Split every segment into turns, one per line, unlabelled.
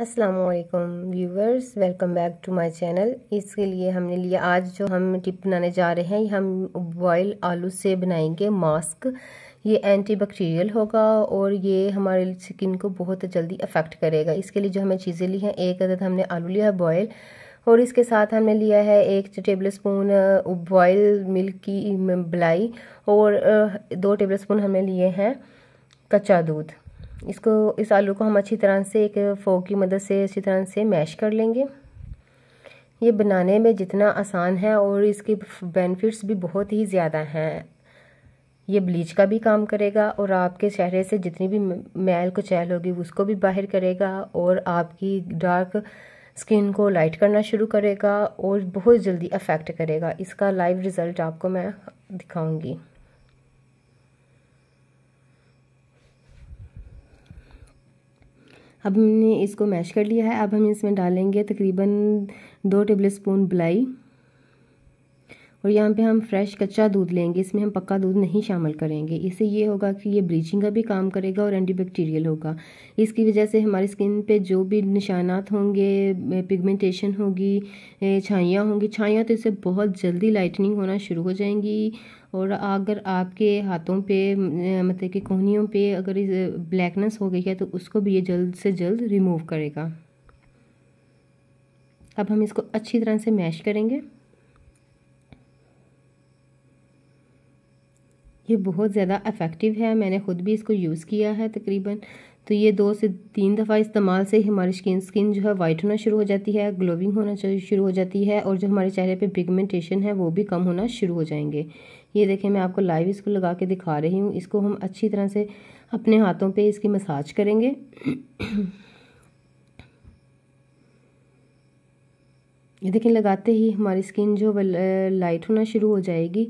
Aslam viewers welcome back to my channel इसके लिए हमने लिया आज जो हम टिप बनाने जा रहे हैं ये हम बॉयल आलू से बनाएंगे मास्क ये एंटी बैक्टीरियल होगा और ये हमारे स्किन को बहुत जल्दी अफेक्ट करेगा इसके लिए जो हमें चीज़ें ली हैं एक अदद हमने आलू लिया है बॉयल और इसके साथ हमने लिया है एक टेबल स्पून बॉयल मिल्क की मलाई और दो टेबल स्पून हमने लिए हैं कच्चा दूध इसको इस आलू को हम अच्छी तरह से एक फोक की मदद से अच्छी तरह से मैश कर लेंगे ये बनाने में जितना आसान है और इसके बेनिफिट्स भी बहुत ही ज़्यादा हैं ये ब्लीच का भी काम करेगा और आपके चेहरे से जितनी भी मैल कुचैल होगी उसको भी बाहर करेगा और आपकी डार्क स्किन को लाइट करना शुरू करेगा और बहुत जल्दी अफेक्ट करेगा इसका लाइव रिज़ल्ट आपको मैं दिखाऊंगी अब हमने इसको मैश कर लिया है अब हम इसमें डालेंगे तकरीबन दो टेबल स्पून बलाई और यहाँ पे हम फ्रेश कच्चा दूध लेंगे इसमें हम पक्का दूध नहीं शामिल करेंगे इससे ये होगा कि ये ब्लीचिंग का भी काम करेगा और एंटीबैक्टीरियल होगा इसकी वजह से हमारी स्किन पे जो भी निशानात होंगे पिगमेंटेशन होगी छाइयाँ होंगी छाइयाँ तो इससे बहुत जल्दी लाइटनिंग होना शुरू हो जाएंगी और अगर आपके हाथों पे मतलब कि कोहनियों पे अगर ब्लैकनेस हो गई है तो उसको भी ये जल्द से जल्द रिमूव करेगा अब हम इसको अच्छी तरह से मैश करेंगे ये बहुत ज़्यादा इफ़ेक्टिव है मैंने ख़ुद भी इसको यूज़ किया है तकरीबन तो ये दो से तीन दफ़ा इस्तेमाल से ही हमारी स्किन स्किन जो है वाइट होना शुरू हो जाती है ग्लोविंग होना शुरू हो जाती है और जो हमारे चेहरे पे पिगमेंटेशन है वो भी कम होना शुरू हो जाएंगे ये देखें मैं आपको लाइव इसको लगा के दिखा रही हूँ इसको हम अच्छी तरह से अपने हाथों पर इसकी मसाज करेंगे ये देखें लगाते ही हमारी स्किन जो लाइट होना शुरू हो जाएगी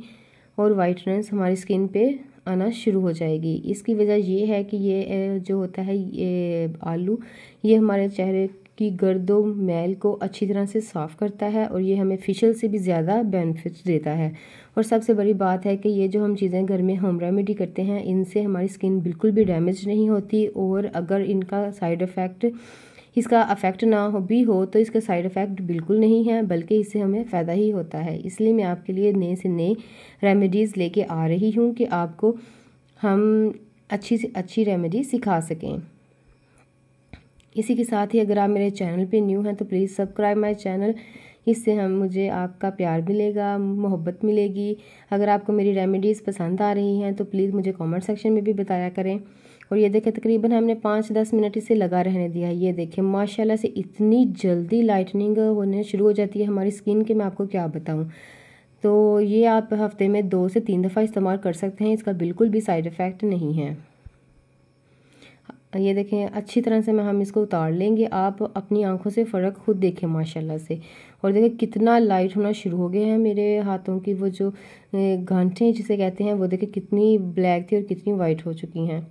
और वाइटनेस हमारी स्किन पे आना शुरू हो जाएगी इसकी वजह ये है कि ये जो होता है ये आलू ये हमारे चेहरे की गर्दो मैल को अच्छी तरह से साफ़ करता है और ये हमें फिशल से भी ज़्यादा बेनिफिट्स देता है और सबसे बड़ी बात है कि ये जो हम चीज़ें घर में होम रेमेडी करते हैं इनसे हमारी स्किन बिल्कुल भी डैमेज नहीं होती और अगर इनका साइड इफ़ेक्ट इसका अफेक्ट ना हो भी हो तो इसका साइड इफ़ेक्ट बिल्कुल नहीं है बल्कि इससे हमें फ़ायदा ही होता है इसलिए मैं आपके लिए नए से नए रेमेडीज़ लेके आ रही हूँ कि आपको हम अच्छी से अच्छी रेमेडी सिखा सकें इसी के साथ ही अगर आप मेरे चैनल पे न्यू हैं तो प्लीज़ सब्सक्राइब माय चैनल इससे हम मुझे आपका प्यार मिलेगा मोहब्बत मिलेगी अगर आपको मेरी रेमेडीज़ पसंद आ रही हैं तो प्लीज़ मुझे कमेंट सेक्शन में भी बताया करें और ये देखें तकरीबन हमने पाँच दस मिनट इसे लगा रहने दिया है ये देखें माशाल्लाह से इतनी जल्दी लाइटनिंग होने शुरू हो जाती है हमारी स्किन की मैं आपको क्या बताऊँ तो ये आप हफ्ते में दो से तीन दफ़ा इस्तेमाल कर सकते हैं इसका बिल्कुल भी साइड इफ़ेक्ट नहीं है ये देखें अच्छी तरह से मैं हम इसको उतार लेंगे आप अपनी आंखों से फ़र्क खुद देखें माशाल्लाह से और देखें कितना लाइट होना शुरू हो गया है मेरे हाथों की वो जो घंटे जिसे कहते हैं वो देखें कितनी ब्लैक थी और कितनी वाइट हो चुकी हैं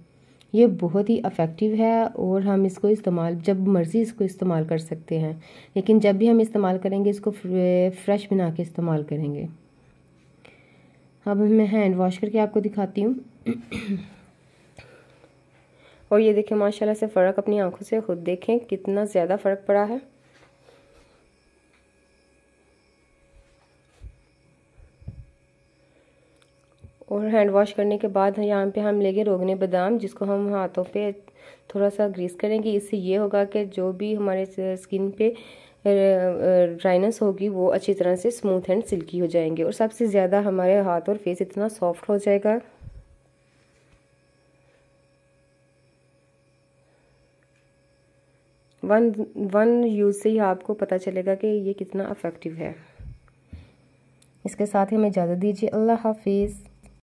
ये बहुत ही अफेक्टिव है और हम इसको इस्तेमाल जब मर्ज़ी इसको इस्तेमाल कर सकते हैं लेकिन जब भी हम इस्तेमाल करेंगे इसको फ्रेश बना के इस्तेमाल करेंगे अब मैं हैंड वॉश करके आपको दिखाती हूँ और ये देखें माशाल्लाह से फ़र्क अपनी आंखों से खुद देखें कितना ज़्यादा फ़र्क पड़ा है और हैंड वॉश करने के बाद यहाँ पे हम लेंगे रोगने बादाम जिसको हम हाथों पे थोड़ा सा ग्रीस करेंगे इससे ये होगा कि जो भी हमारे स्किन पे ड्राइनेस होगी वो अच्छी तरह से स्मूथ एंड सिल्की हो जाएंगे और सबसे ज़्यादा हमारे हाथ और फेस इतना सॉफ्ट हो जाएगा वन वन यूज़ से ही आपको पता चलेगा कि ये कितना अफेक्टिव है इसके साथ ही हमें इजाज़त दीजिए अल्लाह हाफिज़